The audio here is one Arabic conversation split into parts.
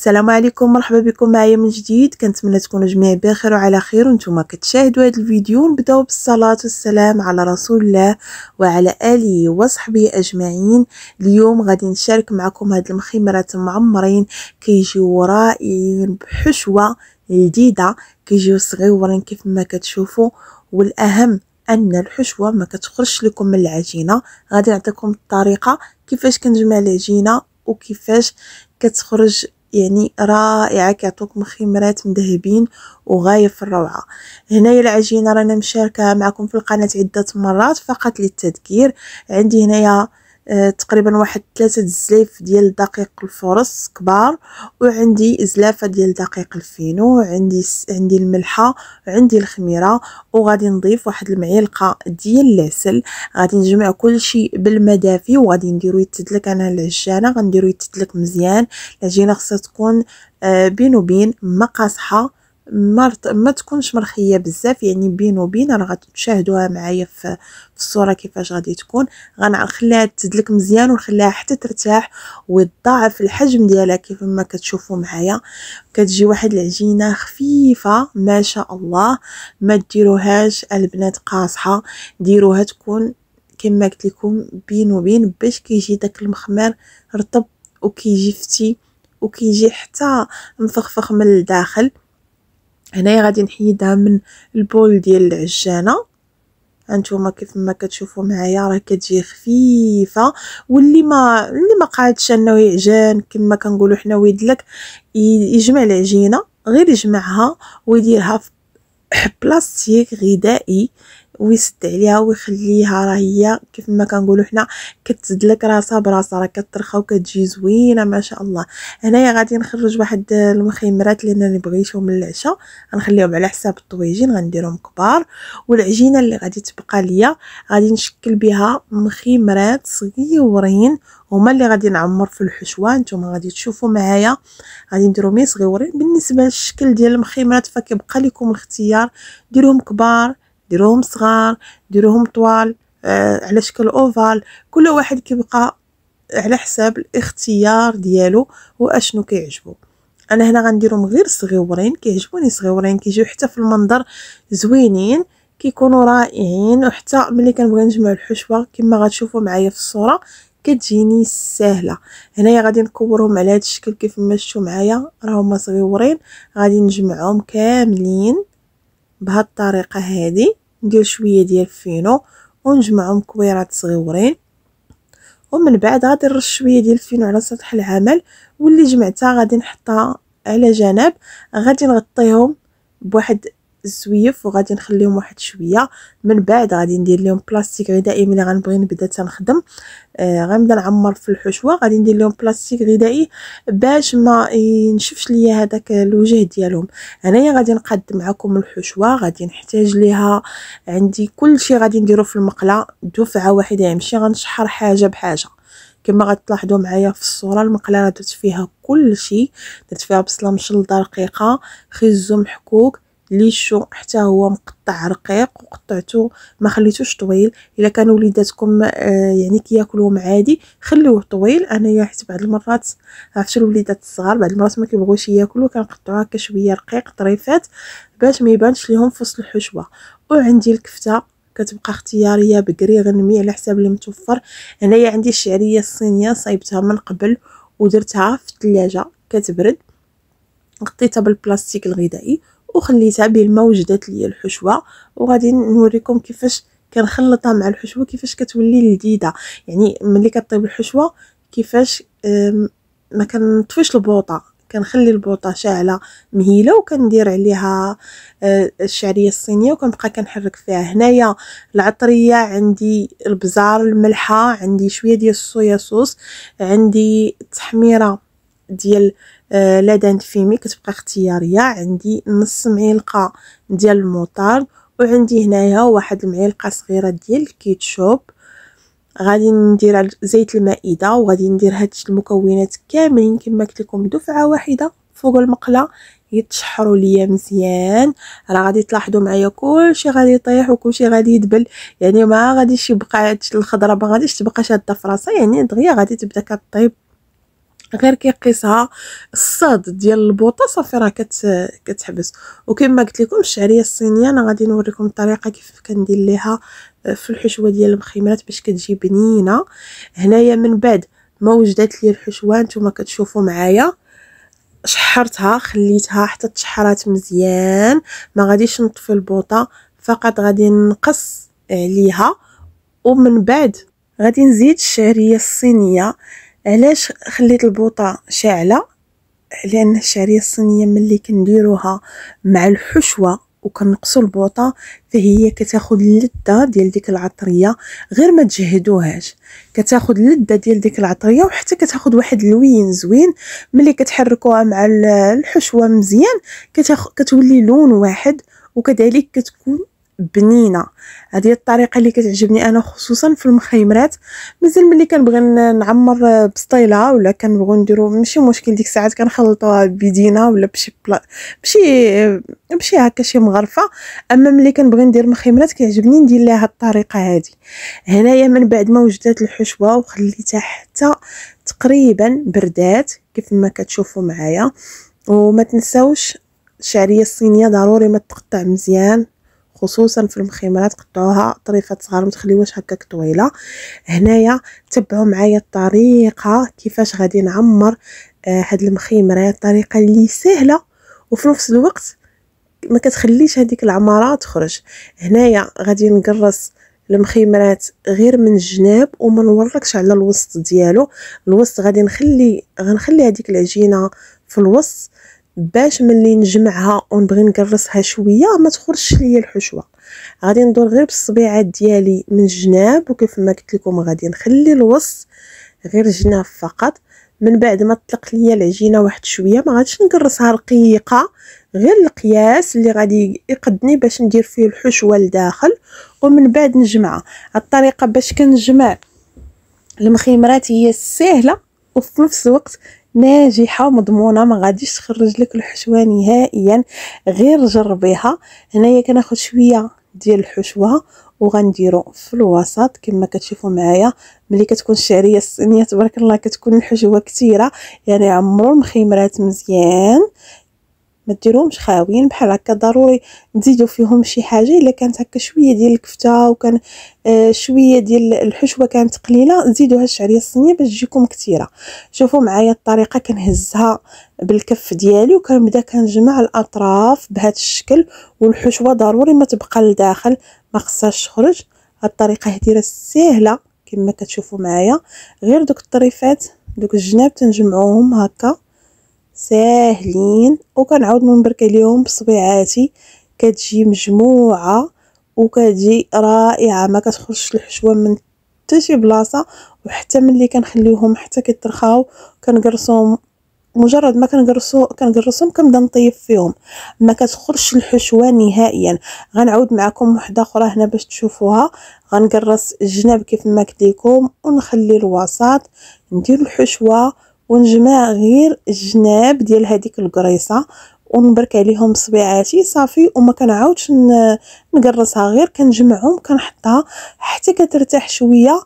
السلام عليكم مرحبا بكم معايا من جديد كنتمنى تكونوا جميع بخير وعلى خير وانتم كتشاهدوا هذا الفيديو نبداو بالصلاه والسلام على رسول الله وعلى اله وصحبه اجمعين اليوم غادي نشارك معكم هاد المخيمرات معمرين كيجيو رائعين بحشوه جديده كيجيو صغيورين كيف ما كتشوفوا والاهم ان الحشوه ما كتخرجش لكم من العجينه غادي نعطيكم الطريقه كيفاش كنجمع العجينه وكيفاش كتخرج يعني رائعه كيعطوك مخيمرات مذهبين وغايه في الروعه هنايا العجينه رانا مشاركه معكم في القناه عده مرات فقط للتذكير عندي هنايا آه، تقريبا واحد ثلاثة زلاف ديال دقيق الفرص كبار وعندي زلافة ديال دقيق الفينو عندي عندي الملحة عندي الخميرة وغادي نضيف واحد المعلقة ديال العسل غادي نجمع كلشي شيء دافي وغادي نديرو يتدلك انا العجانة غنديرو يتدلك مزيان العجينة خصها تكون آه، بين وبين ما ما ما تكونش مرخيه بزاف يعني بين وبين راه غتشاهدوها معايا في الصوره كيفاش غادي تكون غنخليها تدلك مزيان ونخليها حتى ترتاح وتضاعف الحجم ديالها كيف ما كتشوفوا معايا كتجي واحد العجينه خفيفه ما شاء الله ما ديروهاش البنات قاصحه ديروها تكون كما قلت لكم بين وبين باش كيجي داك المخمر رطب وكيجي فتي وكيجي حتى مفخفخ من الداخل هنايا غادي نحيدها من البول ديال العجانه هانتوما كيف ما كتشوفوا معايا راه كتجي خفيفه واللي ما اللي ما قعدش انه يعجن كما كنقولوا حنا ويدلك يجمع العجينه غير يجمعها ويديرها في بلاستيك غذائي ويسد عليها ويخليها راه هي كيف ما كنقولوا حنا كتزدلك راسها براسها راه كترخى وكتجي زوينه ما شاء الله هنايا غادي نخرج واحد المخيمرات اللي انا بغيتهم للعشاء غنخليهم على حساب الطويجين غنديرهم كبار والعجينه اللي غادي تبقى ليا غادي نشكل بها مخيمرات صغيورين هما اللي غادي نعمر في الحشوه نتوما غادي تشوفوا معايا غادي نديرو مي صغيورين بالنسبه للشكل ديال المخيمرات فكيبقى لكم الاختيار ديروهم كبار ديروهم صغار ديروهم طوال آه على شكل اوفال كل واحد كيبقى على حساب الاختيار ديالو واشنو كيعجبو انا هنا غنديرهم غير صغيورين كيعجبوني صغيورين كيجيو حتى في المنظر زوينين كيكونوا رائعين وحتى ملي كنبغي نجمع الحشوه كما غتشوفوا معايا في الصوره كتجيني سهله هنايا غادي نكورهم على هذا الشكل كيف ما شفتوا معايا راه هما صغيورين غادي نجمعهم كاملين بهاد الطريقه هذه ندير شويه ديال الفينو ونجمعهم كويرات صغيورين ومن بعد غادي نرش شويه ديال الفينو على سطح العمل واللي جمعتها غادي نحطها على جنب غادي نغطيهم بواحد الزويف وغادي نخليهم واحد شويه من بعد غادي ندير لهم بلاستيك غذائي ملي غنبغي نبدا تنخدم آه غنبدا نعمر في الحشوه غادي ندير لهم بلاستيك غذائي باش ما ينشفش ليا هذاك الوجه ديالهم هنايا غادي نقد معكم الحشوه غادي نحتاج ليها عندي كل شيء غادي نديرو في المقله دفعه واحده ماشي غنشحر حاجه بحاجه كما غتلاحظوا معايا في الصوره المقله درت فيها كل شيء درت فيها بصله مشلضه رقيقه خيزو محكوك لي شو حتى هو مقطع رقيق وقطعته ما خليتوش طويل الا كان وليداتكم آه، يعني كياكلوهم عادي خلوه طويل انايا حيت بعض المرات عرفت الوليدات الصغار بعض المرات ما كيبغوش ياكلو كنقطعوها هكا شويه رقيق طريفات باش ما يبانش ليهم في وسط الحشوه وعندي الكفته كتبقى اختياريه بكري غنمي على حساب اللي متوفر هنايا عندي الشعريه الصينيه صايبتها من قبل ودرتها في الثلاجه كتبرد غطيتها بالبلاستيك الغذائي وخليتها بالماء وجدات ليا الحشوه وغادي نوريكم كيفاش كنخلطها مع الحشوه كيفاش كتولي لذيذه يعني ملي كطيب الحشوه كيفاش ما كنطفيش البوطه كنخلي البوطه شاعله مهيله وكندير عليها آه، الشعريه الصينيه وكنبقى كنحرك فيها هنايا العطريه عندي البزار الملحه عندي شويه ديال الصويا صوص عندي تحميره ديال آه، لا دانت فيمي كتبقى اختياريه عندي نص معلقه ديال الموطارد وعندي هنايا واحد المعلقه صغيره ديال الكيتشوب غادي ندير زيت المائده وغادي ندير هاد المكونات كاملين كما قلت لكم دفعه واحده فوق المقله يتشحروا ليا مزيان راه غادي تلاحظوا معايا كلشي غادي يطيح وكلشي غادي يدبل يعني ما غاديش يبقى الخضره ما غاديش تبقى شاده في راسها يعني دغيا غادي تبدا كطيب غير كيقيسها الصاد ديال البوطه صافي راه كت كتحبس وكما قلت لكم الشعريه الصينيه انا غادي نوريكم الطريقه كيف كندير ليها آه، في الحشوه ديال المخيمات باش كتجي بنينه هنايا من بعد ما وجدت لي الحشوه نتوما كتشوفوا معايا شحرتها خليتها حتى تشحرات مزيان ما غاديش نطفي البوطه فقط غادي نقص عليها ومن بعد غادي نزيد الشعريه الصينيه علاش خليت البوطه شاعله لان الشعريه الصينيه ملي كنديروها مع الحشوه وكنقصوا البوطه فهي كتاخد اللذه ديال ديك العطريه غير ما تجهدوهاش كتاخد اللذه ديال ديك العطريه وحتى كتاخد واحد اللوين زوين ملي كتحركوها مع الحشوه مزيان كتولي لون واحد وكذلك كتكون بنينه هذه الطريقه اللي كتعجبني انا خصوصا في المخيمرات مازال ملي كنبغي نعمر بسطيله ولا كنبغيو نديرو ماشي مشكل ديك الساعات كنخلطوها بيدينا ولا بشي بلا بشي بشي هكا شي مغرفه اما ملي كنبغي ندير مخيمرات كيعجبني ندير لها الطريقه هذه هنايا من بعد ما وجدت الحشوه وخليتها حتى تقريبا بردات كيف ما كتشوفوا معايا وما تنساوش الشعريه الصينيه ضروري ما تقطع مزيان خصوصا في المخيمرات قطعوها طريفات صغار متخليوهاش هكاك طويله هنايا تبعوا معايا الطريقه كيفاش غادي نعمر آه، هاد المخيمرات طريقه اللي سهله وفي نفس الوقت ما كتخليش هذيك العماره تخرج هنايا غادي نقرص المخيمرات غير من الجناب وما نوركش على الوسط ديالو الوسط غادي نخلي غنخلي هذيك العجينه في الوسط باش ملي نجمعها ونبغي نقرصها شويه ما تخرجش ليا الحشوه غادي ندور غير بالصبيعات ديالي من الجناب وكيف ما قلت لكم غادي نخلي الوسط غير جناب فقط من بعد ما طلق ليا العجينه واحد شويه ما غاديش نقرصها رقيقه غير القياس اللي غادي يقدني باش ندير فيه الحشوه لداخل ومن بعد نجمعها الطريقه باش كنجمع المخيمرات هي سهله وفي نفس الوقت ناجحه مضمونه ما غاديش تخرج لك الحشوه نهائيا غير جربيها هنايا كناخد شويه ديال الحشوه وغنديرو في الوسط كما كتشوفوا معايا ملي كتكون الشعريه الصينيه تبارك الله كتكون الحشوه كثيره يعني عمرو مخيمرات مزيان ما ديروهمش خاويين بحال هكا ضروري تزيدوا فيهم شي حاجه الا كانت هكا شويه ديال الكفته وكان آه، شويه ديال الحشوه كانت قليله زيدوها الشعريه الصينيه باش تجيكم كثيره شوفوا معايا الطريقه كنهزها بالكف ديالي وكنبدا كنجمع الاطراف بهذا الشكل والحشوه ضروري ما تبقى لداخل ما خصهاش تخرج هاد الطريقه هذه راه سهله كما كتشوفوا معايا غير دوك الطريفات دوك الجناب تنجمعوهم هكا ساهلين وكنعاود نبرك اليوم بصبيعاتي كتجي مجموعه وكتجي رائعه ما كتخرجش الحشوه من حتى شي بلاصه وحتى ملي كنخليوهم حتى كيترخاو كنقرصهم مجرد ما كنقرصو كنقرصهم كنبدا نطيب فيهم ما كتخرجش الحشوه نهائيا غنعاود معكم وحده اخرى هنا باش تشوفوها غنقرص الجناب كيف ما قلت ونخلي الوسط ندير الحشوه ونجمع غير الجناب ديال هذيك القريصه ونبرك عليهم صبيعاتي صافي وما كنعاودش نقرصها غير كنجمعهم كنحطها حتى كترتاح شويه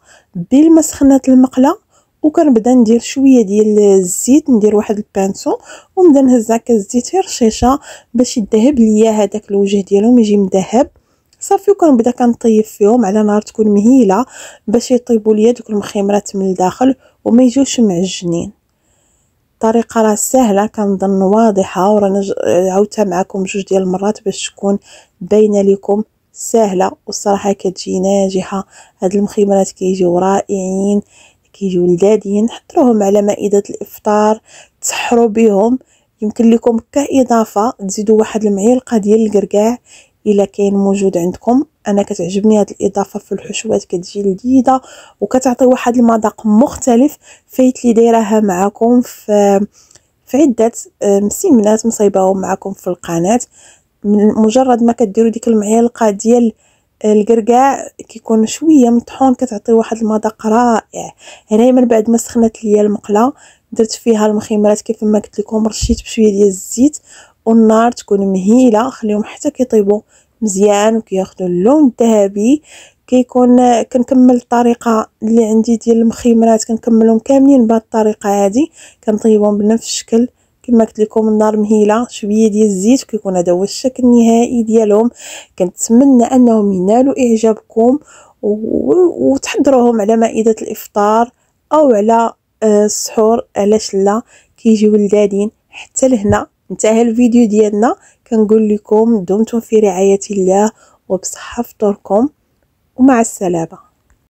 بين ما سخنات المقله وكنبدا ندير شويه ديال الزيت ندير واحد البانسو ونبدا نهز هكا الزيت في رشيشه باش يذهب ليا هذاك الوجه ديالهم يجي مذهب صافي وكنبدا كنطيب فيهم على نار تكون مهيله باش يطيبوا ليا دوك المخيمرات من الداخل وما يجوش معجنين الطريقه راه سهله كنظن واضحه ورانا عاودتها معكم جوج ديال المرات باش تكون باينه لكم سهله والصراحه كتجي ناجحه هاد المخيمرات كيجيو رائعين كيجيو لذاذين حضروهم على مائده الافطار تسحرو بهم يمكن لكم كاضافه تزيدوا واحد المعلقه ديال الكركاع الا كاين موجود عندكم انا كتعجبني هاد الاضافه في الحشوات كتجي لذيذه وكتعطي واحد المذاق مختلف فايت لي دايراها معكم في في عده آه، مسيمنات مصايباهم معكم في القناه من مجرد ما كديروا ديك المعلقه ديال القرقاع كيكون شويه مطحون كتعطي واحد المذاق رائع هنايا من بعد ما سخنت ليا المقله درت فيها المخيمرات كيف ما قلت لكم رشيت بشويه ديال الزيت والنار تكون مهيله خليهم حتى كيطيبوا مزيان وكياخذوا اللون الذهبي كيكون كنكمل الطريقه اللي عندي ديال المخيمرات كنكملهم كاملين بهاد الطريقه هادي كنطيبهم بنفس الشكل كما قلت لكم النار مهيله شويه ديال الزيت كيكون هذا هو الشكل النهائي ديالهم كنتمنى انهم ينالوا اعجابكم وتحضروهم على مائده الافطار او على آه، السحور علاش لا كيجيو لذادين حتى لهنا انتهى الفيديو ديالنا كنقول لكم دمتم في رعايه الله وبصحه فطوركم ومع السلامه